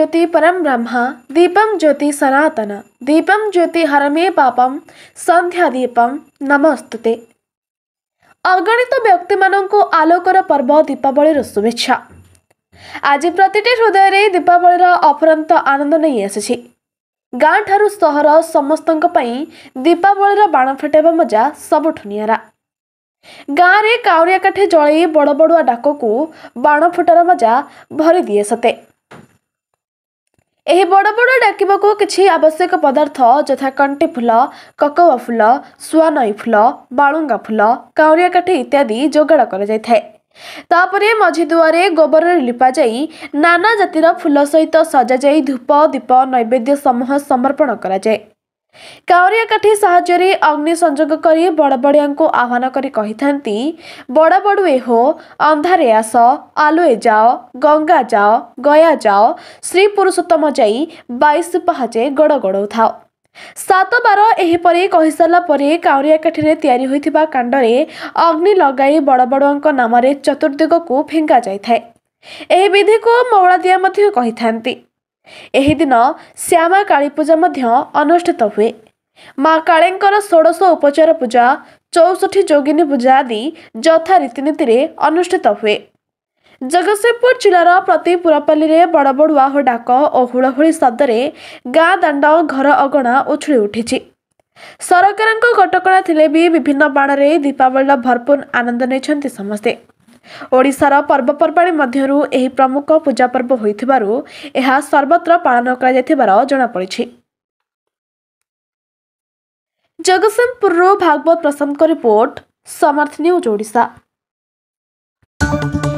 ज्योति परम ब्रह्म दीपम ज्योति सनातन दीपम ज्योति हर मे पापम संध्या दीपम नमस्ते ଅଗଣିତ ବ୍ୟକ୍ତିମାନଙ୍କୁ ଆଲୋକର ପର୍ବ ଦୀପାବଳିର ଶୁଭେଚ୍ଛା ଆଜି ପ୍ରତିଟି ହୃଦୟରେ ଦୀପାବଳିର ଅଫରନ୍ତ ଆନନ୍ଦ ନେଇ ଆସିଛି ଗାଁଠାରୁ ସହର ସମସ୍ତଙ୍କ ପାଇଁ ଦୀପାବଳିର ବାଣ ଫୁଟାଇବା ମଜା ସବୁଠୁ ନିଆରା ଗାଁରେ କାଉଁରିଆ କାଠି ଜଳେଇ ବଡ଼ବଡ଼ୁଆ ଡାକକୁ ବାଣ ଫୁଟାର ମଜା ଭରିଦିଏ ସତେ ଏହି ବଡ଼ ବଡ଼ ଡାକିବାକୁ କିଛି ଆବଶ୍ୟକ ପଦାର୍ଥ ଯଥା କଣ୍ଟି ଫୁଲ କକୱା ଫୁଲ ସୁଆନଇ ଫୁଲ ବାଳୁଙ୍ଗା ଫୁଲ କାଉଁରିଆ କାଠି ଇତ୍ୟାଦି ଯୋଗାଡ଼ କରାଯାଇଥାଏ ତାପରେ ମଝି ଦୁଆରେ ଗୋବରରେ ଲିପାଯାଇ ନାନା ଜାତିର ଫୁଲ ସହିତ ସଜାଯାଇ ଧୂପ ଦୀପ ନୈବେଦ୍ୟ ସମୂହ ସମର୍ପଣ କରାଯାଏ କାଉଁରିଆ କାଠି ସାହାଯ୍ୟରେ ଅଗ୍ନି ସଂଯୋଗ କରି ବଡ଼ବଡ଼ିଆଙ୍କୁ ଆହ୍ୱାନ କରି କହିଥାନ୍ତି ବଡ଼ବଡ଼ୁ ଏହୋ ଅନ୍ଧାରେ ଆସ ଆଲୁଏ ଯାଅ ଗଙ୍ଗା ଯାଅ ଗୟା ଯାଅ ଶ୍ରୀ ପୁରୁଷୋତ୍ତମ ଯାଇ ବାଇଶ ପାହାଚେ ଗଡ଼ ଗଡ଼ଉଥାଅ ସାତ ବାର ଏହିପରି କହିସାରିଲା ପରେ କାଉଁରିଆ କାଠିରେ ତିଆରି ହୋଇଥିବା କାଣ୍ଡରେ ଅଗ୍ନି ଲଗାଇ ବଡ଼ବଡ଼ୁଆଙ୍କ ନାମରେ ଚତୁର୍ଦ୍ଦିଗକୁ ଫିଙ୍ଗା ଏହି ବିଧିକୁ ମଉଳା ମଧ୍ୟ କହିଥାନ୍ତି ଏହି ଦିନ ଶ୍ୟାମା କାଳୀ ପୂଜା ମଧ୍ୟ ଅନୁଷ୍ଠିତ ହୁଏ ମା କାଳୀଙ୍କର ଷୋଡ଼ଶ ଉପଚାର ପୂଜା ଚଉଷଠି ଯୋଗିନୀ ପୂଜା ଆଦି ଯଥା ରୀତିନୀତିରେ ଅନୁଷ୍ଠିତ ହୁଏ ଜଗତସିଂହପୁର ଜିଲ୍ଲାର ପ୍ରତି ପୁରପାଲ୍ଲୀରେ ବଡ଼ ବଡ଼ ଆହୋ ଡାକ ଓ ହୁଳହୁଳି ଶବ୍ଦରେ ଗାଁ ଦାଣ୍ଡ ଘର ଅଗଣା ଉଛୁଳି ଉଠିଛି ସରକାରଙ୍କ କଟକଣା ଥିଲେ ବି ବିଭିନ୍ନ ବାଣରେ ଦୀପାବଳିର ଭରପୁର ଆନନ୍ଦ ନେଇଛନ୍ତି ସମସ୍ତେ ଓଡ଼ିଶାର ପର୍ବପର୍ବାଣି ମଧ୍ୟରୁ ଏହି ପ୍ରମୁଖ ପୂଜା ପର୍ବ ହୋଇଥିବାରୁ ଏହା ସର୍ବତ୍ର ପାଳନ କରାଯାଇଥିବାର ଜଣାପଡ଼ିଛି ଜଗତସିଂହପୁରରୁ ଭାଗବତ ପ୍ରସାଦଙ୍କ ରିପୋର୍ଟ ସମର୍ଥ ନ୍ୟୁଜ୍ ଓଡ଼ିଶା